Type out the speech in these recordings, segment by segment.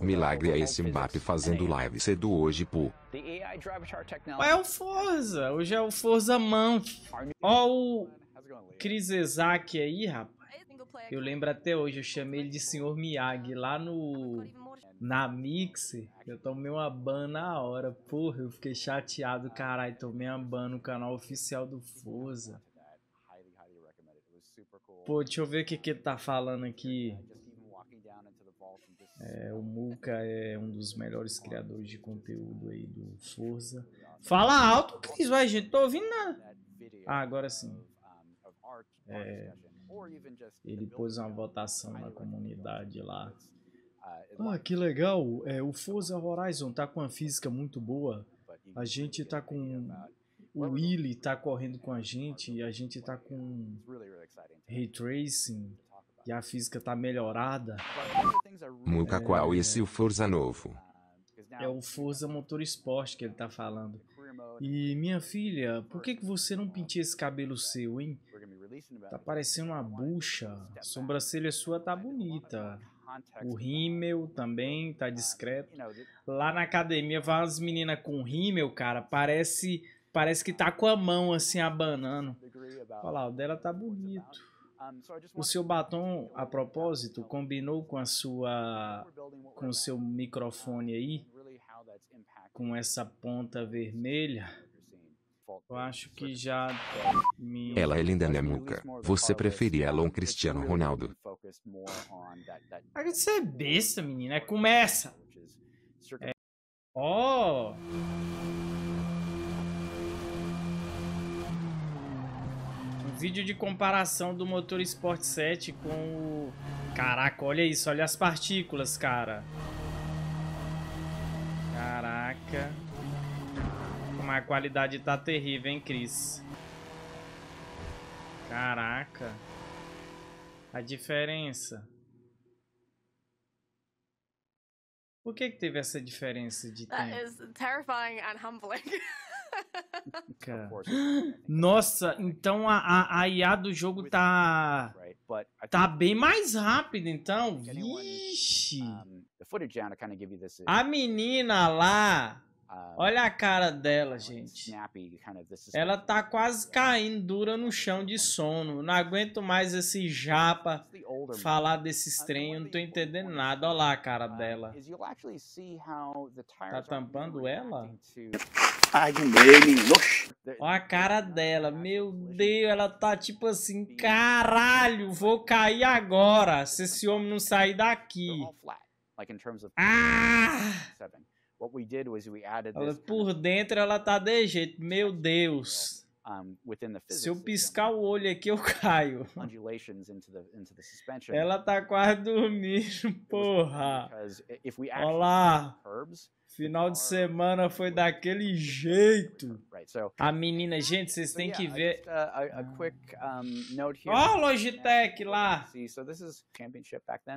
Milagre é esse é Mbappe fazendo live cedo hoje, pô. É o Forza, hoje é o Forza Man. Ó o Chris Ezak aí, rapaz. Eu lembro até hoje, eu chamei ele de Senhor Miyagi lá no na Mixer, eu tomei uma ban na hora. Porra, eu fiquei chateado, caralho. Tomei uma ban no canal oficial do Forza. Pô, deixa eu ver o que, que ele tá falando aqui. É, o Muka é um dos melhores criadores de conteúdo aí do Forza. Fala alto, Cris, vai, gente, tô ouvindo nada. Né? Ah, agora sim. É, ele pôs uma votação na comunidade lá. Ah, que legal, é, o Forza Horizon tá com uma física muito boa. A gente tá com o Willy tá correndo com a gente, a gente tá com ray tracing que a física tá melhorada. Muka é, esse o Forza novo? É o Forza Motor que ele tá falando. E minha filha, por que, que você não pintia esse cabelo seu, hein? Tá parecendo uma bucha. A sobrancelha sua tá bonita. O rímel também tá discreto. Lá na academia, vai as meninas com rímel, cara, parece parece que tá com a mão assim abanando. Olha lá, o dela tá bonito. O seu batom, a propósito, combinou com a sua com o seu microfone aí, com essa ponta vermelha. Eu acho que já me... Ela é linda, né, Muca? Você preferia ela ou Cristiano Ronaldo? Para de ser besta, menina. Começa! É... Oh! vídeo de comparação do motor Sport 7 com o... Caraca, olha isso, olha as partículas, cara. Caraca. Como a qualidade tá terrível, hein, Cris? Caraca. A diferença. Por que, que teve essa diferença de ah, tempo? That is terrifying and humbling. Nossa, então a, a, IA do jogo tá. Tá bem mais rápida, então. Vixe! A menina lá ah, Olha a cara dela, é gente. Ela tá quase caindo dura no chão de sono. Não aguento mais esse japa falar desse trem, eu não tô entendendo nada. Olha lá a cara dela. Tá tampando ela? Olha a cara dela, meu Deus, ela tá tipo assim, caralho, vou cair agora se esse homem não sair daqui. Ah! What we did was we added this... Por dentro ela tá de jeito, meu Deus. Se eu piscar o olho aqui, eu caio. Ela tá quase dormindo, porra. Olha lá. Final de semana foi daquele jeito. A menina, gente, vocês têm que ver. Olha uh, a Logitech lá.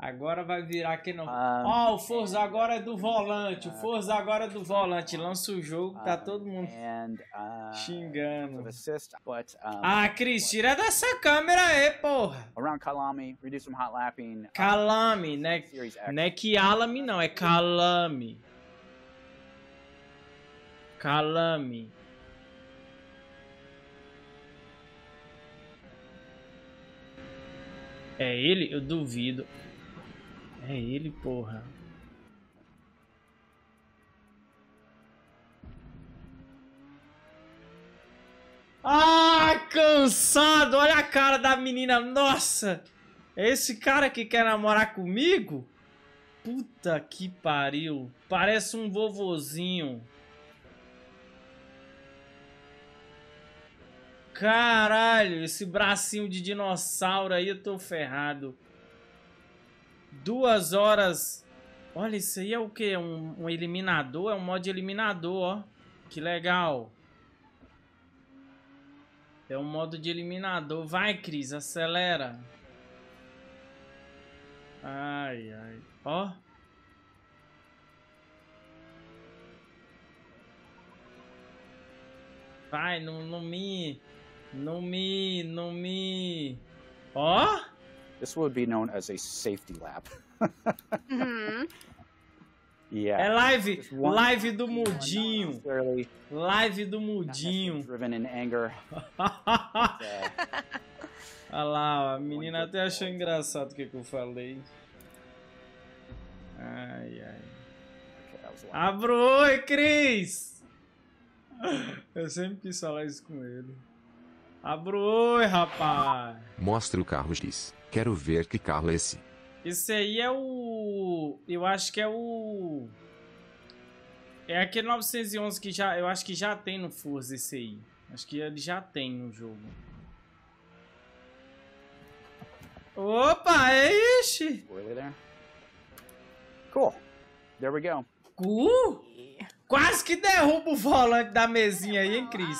Agora vai virar aqui no. Ó, o Forza agora é do volante. O uh, Forza agora é do volante. Lança o jogo, tá todo mundo uh, xingando assist, but um, Ah, Cris, tira dessa câmera aí, porra. Around Kalami, reduce some hot lapping. Kalami, né? Não é que Alami não, é Kalami. Kalami. É ele? Eu duvido. É ele, porra. Ah, cansado! Olha a cara da menina, nossa! É esse cara que quer namorar comigo? Puta que pariu! Parece um vovozinho. Caralho, esse bracinho de dinossauro aí eu tô ferrado. Duas horas. Olha, isso aí é o quê? Um, um eliminador? É um mod eliminador, ó. Que legal. É o um modo de eliminador. Vai, Cris, acelera. Ai, ai. Ó. Vai, não, não me... Não me... Não me... Ó. This would be known as a safety lap. mm -hmm. Yeah. É live, live do mudinho. Live do mudinho. Olha lá, a menina até achou engraçado o que, eu falei. Ai, ai. Abro oi, Cris! Eu sempre quis falar isso com ele. Abro oi, rapaz! Mostre o carro X. Quero ver que carro é esse. Esse aí é o... Eu acho que é o... É aquele 911 que já... Eu acho que já tem no Forza esse aí. Acho que ele já tem no jogo. Opa, é ixi! there? Né? Cool. There we go. Cool? Uh! Quase que derruba o volante da mesinha aí, hein, Cris?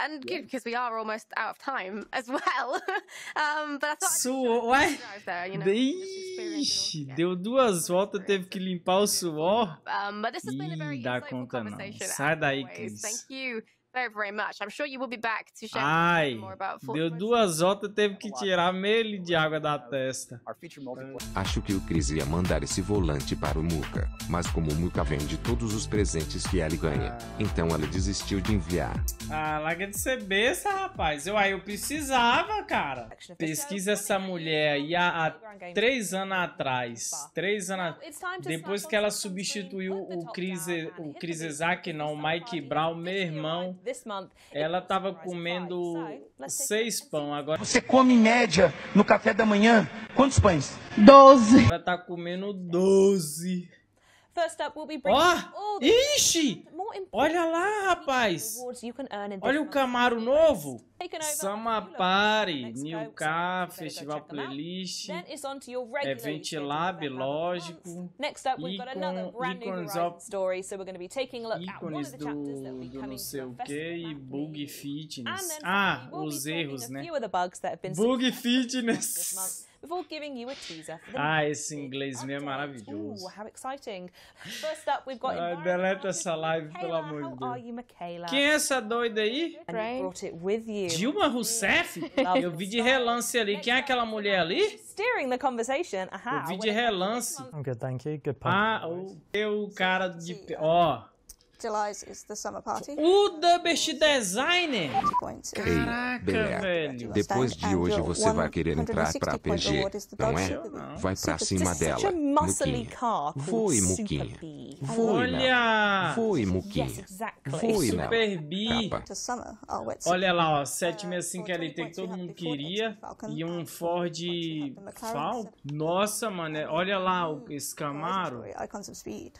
and good because we are almost out of time as well. um, but I thought suor, I drive there, you know, Ixi, deu duas voltas, teve que limpar o suor. Um, but this has been a very conta não. Sai daí, Cris. Thank you very, very much. I'm sure you will be back to share Ai, more about deu duas voltas, teve que tirar meio de água da testa. É. Acho que o Cris ia mandar esse volante para o Muka, mas como o Muka vende todos os presentes que ele ganha, ah. então ele desistiu de enviar. Ah, larga de ser besta, rapaz. Eu aí eu precisava, cara. Pesquisa essa mulher aí há, há três anos atrás. Três anos Depois que ela substituiu o Chris, o Chris Isaac, não, o Mike Brown, meu irmão. Ela estava comendo seis pão agora. Você come em média no café da manhã quantos pães? Doze. Ela está comendo doze. First up, we'll be bringing oh! Ixi! Olha lá, rapaz! Olha o Camaro novo! Samapari, Newcar, Festival Playlist, Event Lab, lógico, Next up, we've got another brand new story, so we're going to be taking a look at one of the e Bug Fitness. Ah, os erros, né? Bug Fitness! before giving you a teaser for the Ah, esse inglês meio é maravilhoso. Ooh, how exciting. First up, we've got ah, deleta essa live, Michaela, pelo amor de Deus. You, Quem é essa doida aí? Dilma Rousseff? Eu vi de relance ali. Quem é aquela mulher ali? Steering the conversation. Aha, Eu vi de relance. I'm good, thank you. Good Ah, o, o cara de... Ó... Oh. July's is the summer party. O Dubest Designer! Caraca, Ei, velho. Depois de hoje você vai querer entrar pra PG, não é? Vai pra cima dela. Muquinha. Foi, Muquinha. Foi, Olha! Foi, Muquinha. Foi, não. Super B. Olha lá, ó. 765 uh, LT que todo mundo queria. E um Ford Falcon. Nossa, mano. É, olha lá esse Camaro. Icons of Speed.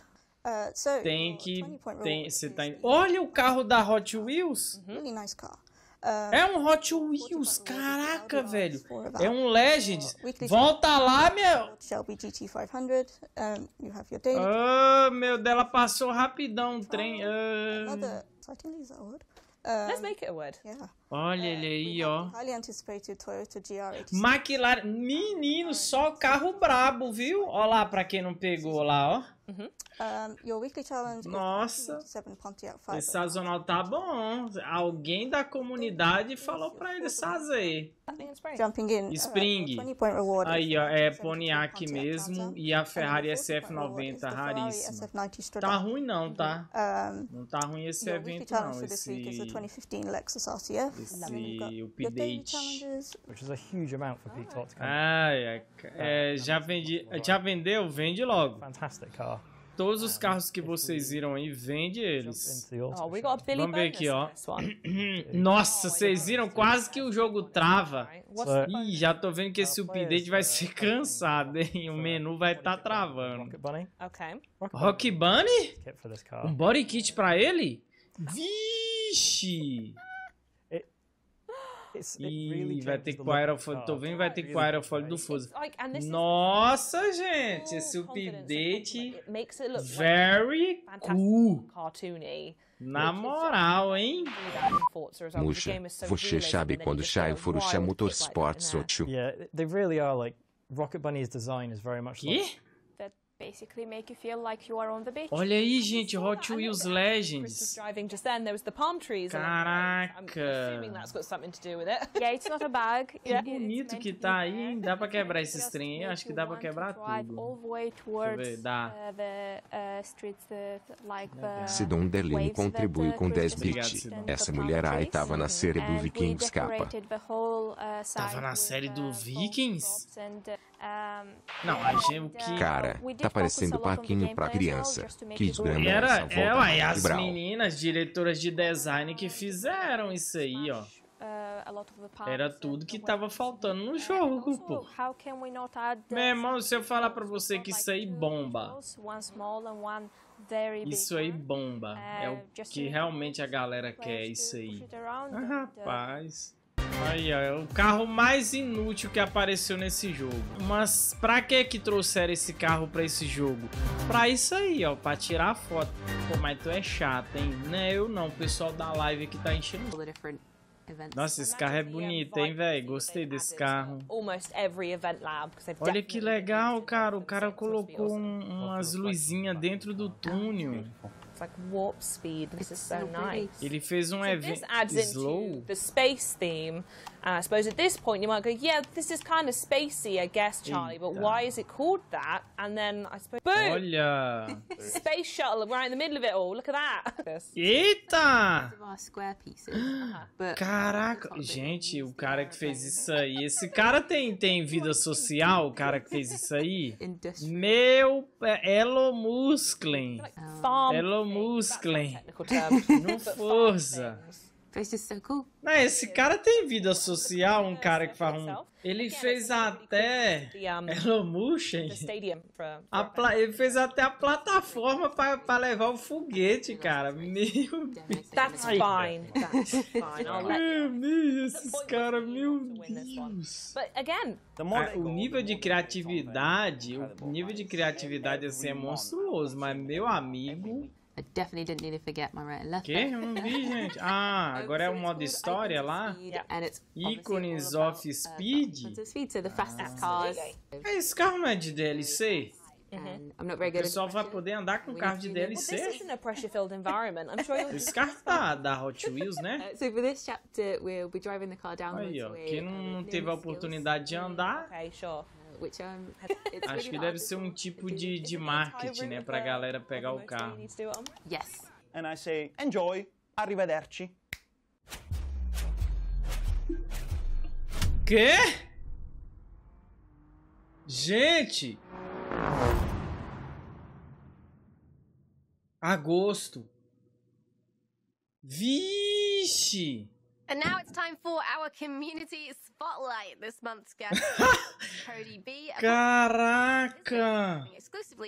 Uh, tem que. Tem, você tá em... Olha o carro da Hot Wheels! Uh, é um Hot Wheels, caraca, velho. É um Legend Volta lá, meu. Uh, Shelby GT500. Oh, ah, meu, dela passou rapidão o trem. Uh... Let's make it a word. Yeah. Olha é, ele aí, ó. McLaren, menino, só carro brabo, viu? Ó lá para quem não pegou lá, ó. Uhum. Nossa, esse sazonal tá bom. Alguém da comunidade falou para ele sazer. Jumping in. Uh, Spring. Aí, ó, é Pontiac mesmo e a Ferrari é SF90, raríssima. Tá ruim não, tá? Uhum. Não tá ruim esse evento não, esse esse update. Which is a huge amount for TikTok to come. Ah, é, é, ah, já vendi, já vendeu, vende logo. Fantastic car. Todos os carros que vocês viram aí, vende eles. Oh, Vamos ver aqui, ó. Nossa, oh, vocês viram quase que o jogo trava. Ih, já tô vendo que esse update vai ser cansado, hein? O menu vai estar tá travando. Rock Bunny? Um body kit pra ele? Vixe! E vai ter que o aerofólio. Tô vendo, vai ah, ter que o aerofólio do fuso. Nossa, gente, esse update very cool. Na moral, hein? Muxa, você sabe quando for o Furusha Motorsport Sochu. Yeah, they really are like Rocket Bunny's design is very much like Basically make you feel like you are on the beach. Olha aí, gente, Hot Wheels Legends. Caraca. Yeah, it's not a Que bonito que tá aí. Dá pra quebrar esse trem Acho que dá pra quebrar tudo. All the way towards dá. Uh, uh, Sidon Derlin contribui uh, com 10 bits. Essa mulher aí tava na série do Vikings capa. Tava na série do Vikings? Não, a gente. que... Cara, tá parecendo Paquinho pra né? é criança. Que desgrama é essa as meninas diretoras de design que fizeram isso aí, ó. Eh, Era tudo que tava faltando no eh, jogo, pô. Meu irmão, se eu falar pra você que isso aí bomba. Isso aí bomba. É o eh, que realmente a galera quer, isso aí. Ah, uh, rapaz. Aí, ó, é o carro mais inútil que apareceu nesse jogo. Mas pra que que trouxeram esse carro pra esse jogo? Pra isso aí, ó, pra tirar foto. Pô, mas tu é chato, hein? Não é eu não, o pessoal da live aqui tá enchendo... Nossa, esse carro é bonito, hein, velho? Gostei desse carro. Olha que legal, cara. O cara colocou um, umas luzinhas dentro do túnel like warp speed. This is so nice. Ele fez um so evento slow. the space theme. And uh, I suppose at this point you might go, yeah, this is kind of spacey, I guess, Charlie, but why is it called that? And then I suppose, boom! Olha! Space shuttle right in the middle of it all. Look at that. Eita! Uh-huh. Caraca, gente, o cara que fez isso aí, esse cara tem tem vida social, o cara que fez isso aí? Meu, é Elon Musk. Elon Musclen, no Forza. Não, esse cara tem vida social, um cara que faz um... Ele fez até Elon Musk, ele fez até a plataforma para levar o foguete, cara. Meu Deus. That's fine. That's fine. Esses caras, meu Deus. O nível de criatividade, o nível de criatividade assim é monstruoso, mas meu amigo, I definitely didn't need to forget my right and left. Que? Eu não vi, gente. Ah, agora é o modo história lá. Icones of uh, Speed. So the fastest ah. cars. É, esse carro não é de DLC? Uhum. O pessoal vai poder andar com carro de DLC. Esse carro tá da Hot Wheels, né? so for this chapter, we'll be driving the car down Aí, ó, quem uh, não teve a oportunidade de andar... Okay, sure which I'm, it's Acho que deve ser um tipo de, de marketing, né, pra galera pegar o carro. Yes. And I say, enjoy, arrivederci. Quê? Gente! Agosto. Vixe! And now it's time for our community spotlight. This month's guest, Cody B. Caraca! Exclusively